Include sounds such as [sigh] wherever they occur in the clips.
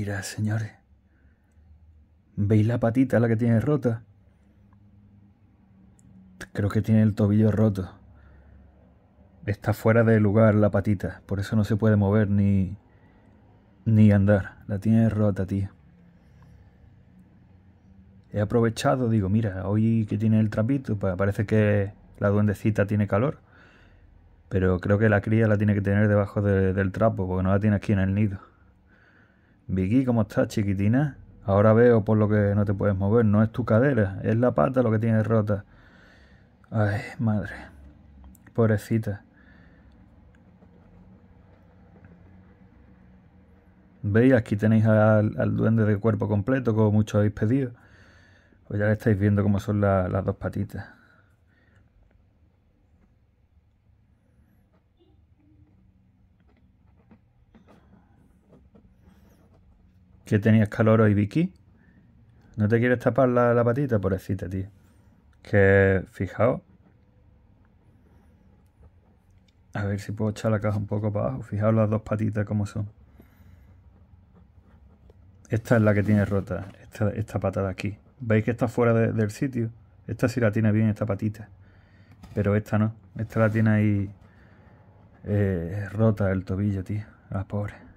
Mira señores. ¿Veis la patita la que tiene rota? Creo que tiene el tobillo roto. Está fuera de lugar la patita, por eso no se puede mover ni ni andar. La tiene rota, tío. He aprovechado, digo, mira, hoy que tiene el trapito, parece que la duendecita tiene calor. Pero creo que la cría la tiene que tener debajo del trapo, porque no la tiene aquí en el nido. Vicky, ¿cómo estás, chiquitina? Ahora veo por lo que no te puedes mover. No es tu cadera, es la pata lo que tienes rota. Ay, madre. Pobrecita. Veis, aquí tenéis al, duende de cuerpo completo, como muchos habéis pedido. Pues ya le estáis viendo cómo son las dos patitas. que tenías calor hoy, Vicky? ¿No te quieres tapar la, patita, pobrecita, tío? Que, fijaos. A ver si puedo echar la caja un poco para abajo. Fijaos las dos patitas como son. Esta es la que tiene rota, esta, esta pata aquí. ¿Veis que está fuera del sitio? Esta sí la tiene bien, esta patita. Pero esta no. Esta la tiene ahí eh, rota el tobillo, tío. La pobre.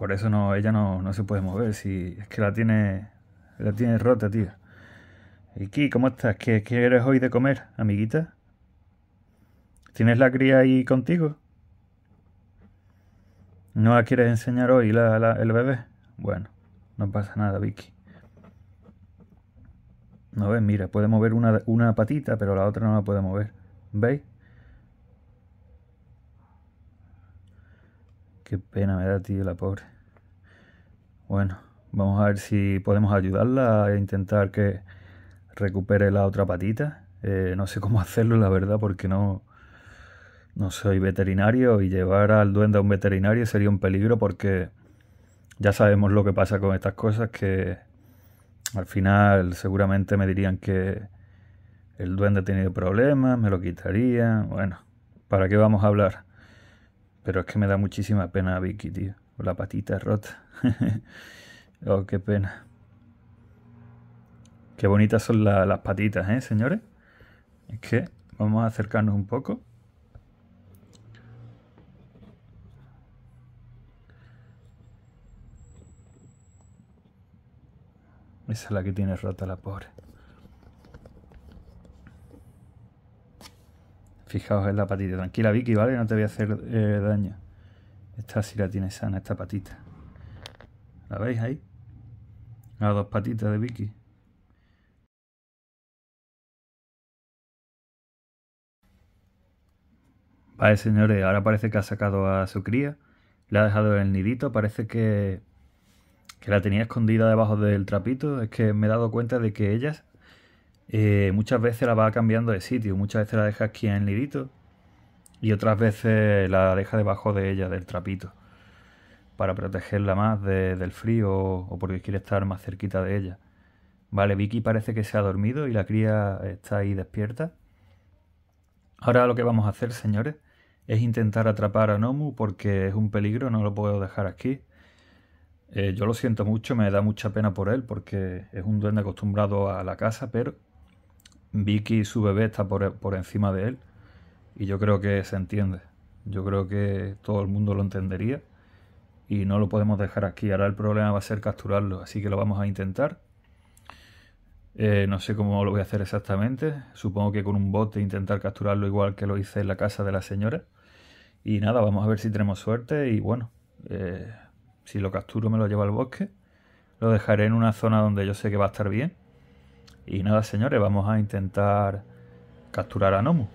Por eso no, ella no, se puede mover, si es que la tiene, la tiene rota, tío. Vicky, ¿cómo estás? ¿Qué eres hoy de comer, amiguita? ¿Tienes la cría ahí contigo? ¿No la quieres enseñar hoy el bebé? Bueno, no pasa nada, Vicky. No ves, mira, puede mover una, una patita, pero la otra no la puede mover. ¿Veis? Qué pena me da, tío, la pobre. Bueno, vamos a ver si podemos ayudarla a intentar que recupere la otra patita. Eh, no sé cómo [laughs] hacerlo, la verdad, porque no, no soy veterinario y llevar al duende a un veterinario sería un peligro porque ya sabemos lo que pasa con estas cosas que al final seguramente me dirían que el duende ha tenido problemas, me lo quitarían. Bueno, ¿para qué vamos a hablar? Pero es que me da muchísima pena a Vicky, tío. La patita rota. [laughs] oh, qué pena. Qué bonitas son las patitas, ¿eh, señores? Es que vamos a acercarnos un poco. Esa es la que tiene rota la pobre. Fijaos en la patita. Tranquila, Vicky, ¿vale? No te voy a hacer eh, daño. Esta sí la tiene sana, esta patita. ¿La veis ahí? Las dos patitas de Vicky. Vale, señores, ahora parece que ha sacado a su cría. Le ha dejado en el nidito. Parece que, que la tenía escondida debajo del trapito. Es que me he dado cuenta de que ellas eh, muchas veces la va cambiando de sitio, muchas veces la deja aquí en el nidito y otras veces la deja debajo de ella, del trapito, para protegerla más del frío o porque quiere estar más cerquita de ella. Vale, Vicky parece que se ha dormido y la cría está ahí despierta. Ahora lo que vamos a hacer, señores, es intentar atrapar a Nomu porque es un peligro, no lo puedo dejar aquí. Eh, yo lo siento mucho, me da mucha pena por él porque es un duende acostumbrado a la casa, pero Vicky y su bebé está por, encima de él y yo creo que se entiende. Yo creo que todo el mundo lo entendería y no lo podemos dejar aquí. Ahora el problema va a ser capturarlo, así que lo vamos a intentar. Eh, no sé cómo lo voy a hacer exactamente. Supongo que con un bote intentar capturarlo igual que lo hice en la casa de la señora. Y nada, vamos a ver si tenemos suerte y bueno, eh, si lo capturo me lo llevo al bosque. Lo dejaré en una zona donde yo sé que va a estar bien y nada, señores, vamos a intentar capturar a Nomu.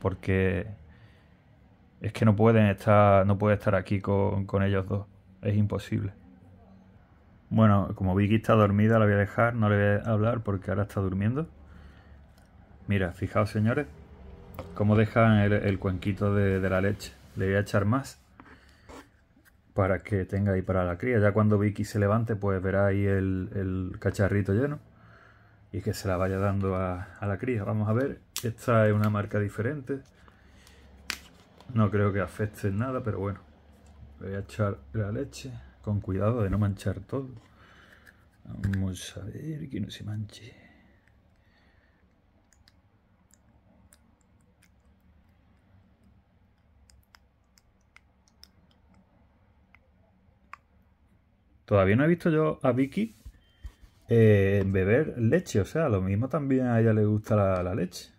Porque es que no pueden estar, no puede estar aquí con, ellos dos. Es imposible. Bueno, como Vicky está dormida, la voy a dejar, no le voy a hablar porque ahora está durmiendo. Mira, fijaos, señores, cómo dejan el, cuenquito de, la leche. Le voy a echar más para que tenga ahí para la cría. Ya cuando Vicky se levante, pues verá ahí el cacharrito lleno y que se la vaya dando a, la cría. Vamos a ver, esta es una marca diferente. No creo que afecte en nada, pero bueno. Voy a echar la leche con cuidado de no manchar todo. Vamos a ver que no se manche. Todavía no he visto yo a Vicky eh, beber leche. O sea, lo mismo también a ella le gusta la, leche.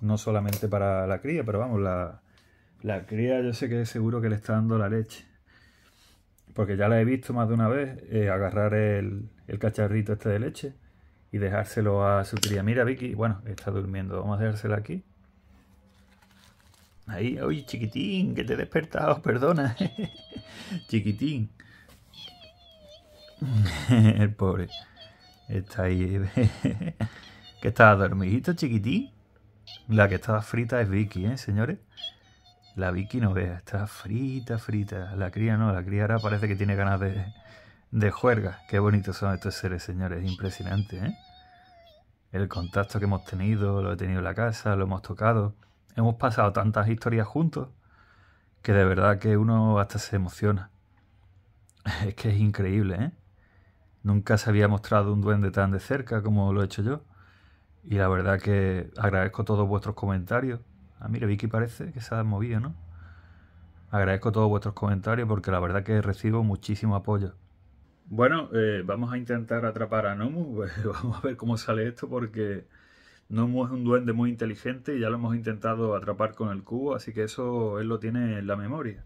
No solamente para la cría, pero vamos, la, la cría yo sé que seguro que le está dando la leche. Porque ya la he visto más de una vez eh, agarrar el, cacharrito este de leche y dejárselo a su cría. Mira, Vicky, bueno, está durmiendo. Vamos a dejársela aquí. Ahí, oye, chiquitín, que te he despertado, [laughs] perdona. [laughs] chiquitín. [laughs] el pobre. Está ahí. [laughs] que estaba dormidito, chiquitín. La que estaba frita es Vicky, ¿eh, señores? La Vicky no vea, está frita, frita. La cría no, la cría ahora parece que tiene ganas de, de juerga. Qué bonitos son estos seres, señores. Impresionante, ¿eh? El contacto que hemos tenido, lo he tenido en la casa, lo hemos tocado. Hemos pasado tantas historias juntos que de verdad que uno hasta se emociona. [laughs] Es que es increíble, ¿eh? Nunca se había mostrado un duende tan de cerca como lo he hecho yo. Y la verdad que agradezco todos vuestros comentarios. Ah, mira Vicky parece que se ha movido, ¿no? Agradezco todos vuestros comentarios porque la verdad que recibo muchísimo apoyo. Bueno, eh, vamos a intentar atrapar a Nomu. [laughs] vamos a ver cómo sale esto porque Nomu es un duende muy inteligente y ya lo hemos intentado atrapar con el cubo, así que eso él lo tiene en la memoria.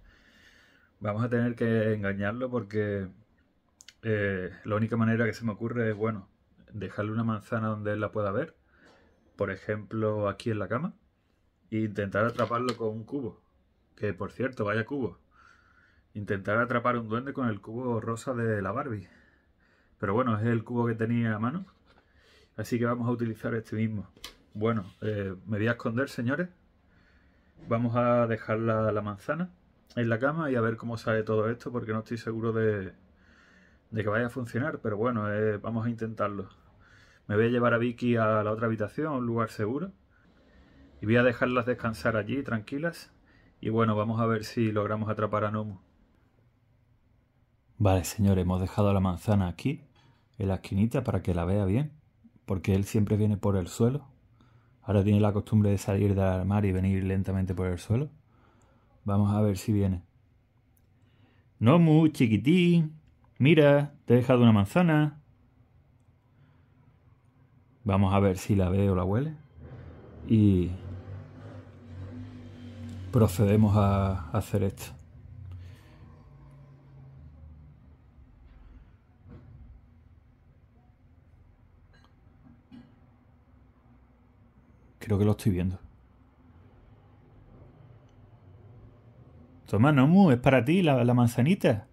Vamos a tener que engañarlo porque eh, la única manera que se me ocurre es, bueno, dejarle una manzana donde él la pueda ver, por ejemplo, aquí en la cama, e intentar atraparlo con un cubo, que por cierto, vaya cubo. Intentar atrapar un duende con el cubo rosa de la Barbie. Pero bueno, es el cubo que tenía a mano. Así que vamos a utilizar este mismo. Bueno, eh, me voy a esconder, señores. Vamos a dejar la manzana en la cama y a ver cómo sale todo esto, porque no estoy seguro de, de que vaya a funcionar, pero bueno, eh, vamos a intentarlo. Me voy a llevar a Vicky a la otra habitación, a un lugar seguro, y voy a dejarlas descansar allí, tranquilas, y bueno, vamos a ver si logramos atrapar a Nomu. Vale, señor, hemos dejado la manzana aquí, en la esquinita, para que la vea bien, porque él siempre viene por el suelo. Ahora tiene la costumbre de salir del armario y venir lentamente por el suelo. Vamos a ver si viene. Nomu, chiquitín. Mira, te he dejado una manzana. Vamos a ver si la ve o la huele. Y procedemos a hacer esto. Creo que lo estoy viendo. Toma, Nomu, es para ti la, la manzanita.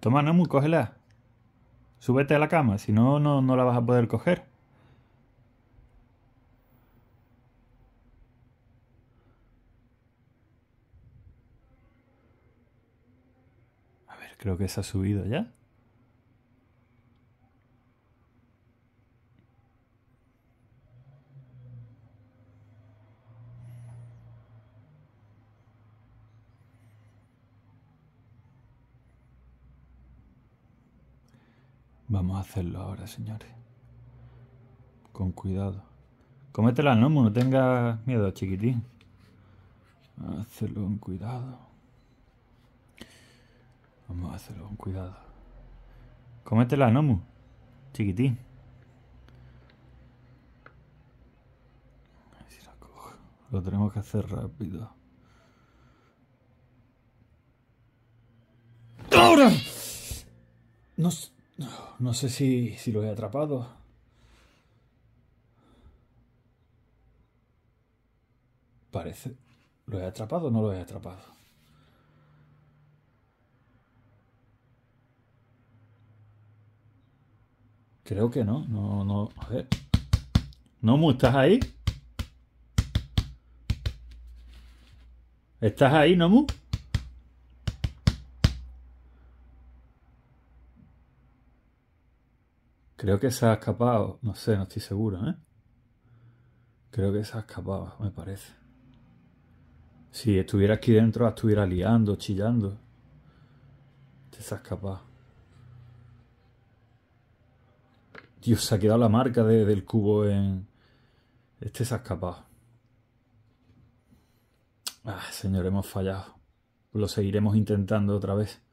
Toma, Namu, cógela. Súbete a la cama, si no, no, no la vas a poder coger. A ver, creo que se ha subido ya. Vamos a hacerlo ahora, señores. Con cuidado. Cométela, Nomu. no tengas miedo, chiquitín. Hazlo con cuidado. Vamos a hacerlo con cuidado. Cométela, Nomu. Chiquitín. A ver si la cojo. Lo tenemos que hacer rápido. ¡Ahora! Nos... No sé si, lo he atrapado. Parece. lo he atrapado o no lo he atrapado? Creo que no. No, no. A ver. Nomu, ¿estás ahí? ¿Estás ahí, Nomu? Creo que se ha escapado. No sé, no estoy seguro, ¿eh? Creo que se ha escapado, me parece. Si estuviera aquí dentro, estuviera liando, chillando. Este se ha escapado. Dios, se ha quedado la marca del cubo en... Este se ha escapado. Ah, señor, hemos fallado. Lo seguiremos intentando otra vez.